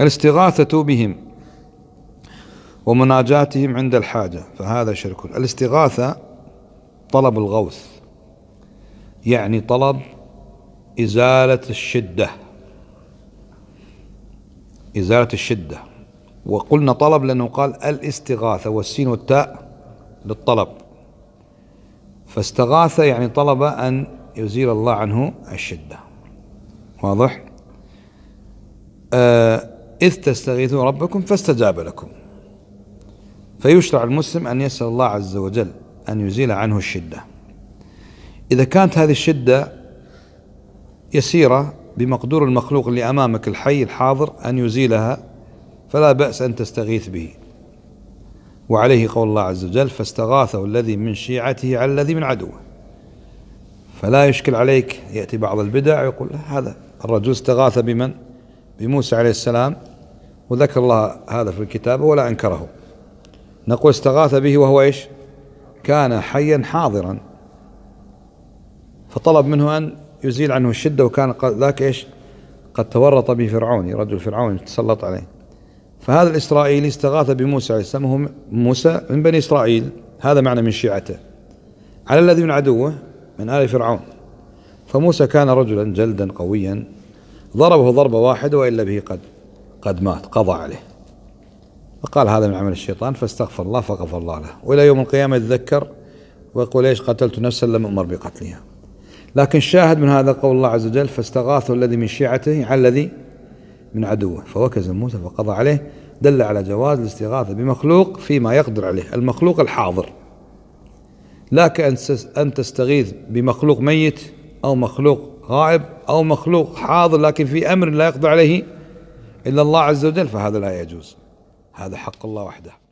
الاستغاثة بهم ومناجاتهم عند الحاجة فهذا شرك الاستغاثة طلب الغوث يعني طلب إزالة الشدة إزالة الشدة وقلنا طلب لأنه قال الاستغاثة والسين والتاء للطلب فاستغاث يعني طلب أن يزيل الله عنه الشدة واضح؟ آه إذ تستغيثون ربكم فاستجاب لكم فيشرع المسلم أن يسأل الله عز وجل أن يزيل عنه الشدة إذا كانت هذه الشدة يسيرة بمقدور المخلوق اللي أمامك الحي الحاضر أن يزيلها فلا بأس أن تستغيث به وعليه قول الله عز وجل فاستغاثه الذي من شيعته على الذي من عدوه فلا يشكل عليك يأتي بعض البدع يقول هذا الرجل استغاث بمن بموسى عليه السلام وذكر الله هذا في الكتاب ولا أنكره نقول استغاث به وهو إيش كان حيا حاضرا فطلب منه أن يزيل عنه الشدة وكان ذاك إيش قد تورط به فرعوني رجل فرعون تسلط عليه فهذا الإسرائيلي استغاث بموسى عليه السلام هو موسى من بني إسرائيل هذا معنى من شيعته على الذي من عدوه من آل فرعون فموسى كان رجلا جلدا قويا ضربه ضربة واحدة وإلا به قد قد مات قضى عليه فقال هذا من عمل الشيطان فاستغفر الله فغفر الله له وإلى يوم القيامة يتذكر ويقول ليش قتلت نفسا لم أمر بقتلها لكن الشاهد من هذا قول الله عز وجل فاستغاثه الذي من شيعته على الذي من عدوه فوكز موسى فقضى عليه دل على جواز الاستغاثة بمخلوق فيما يقدر عليه المخلوق الحاضر لا كأن أن تستغيث بمخلوق ميت أو مخلوق غائب أو مخلوق حاضر لكن في أمر لا يقضي عليه إلا الله عز وجل فهذا لا يجوز هذا حق الله وحده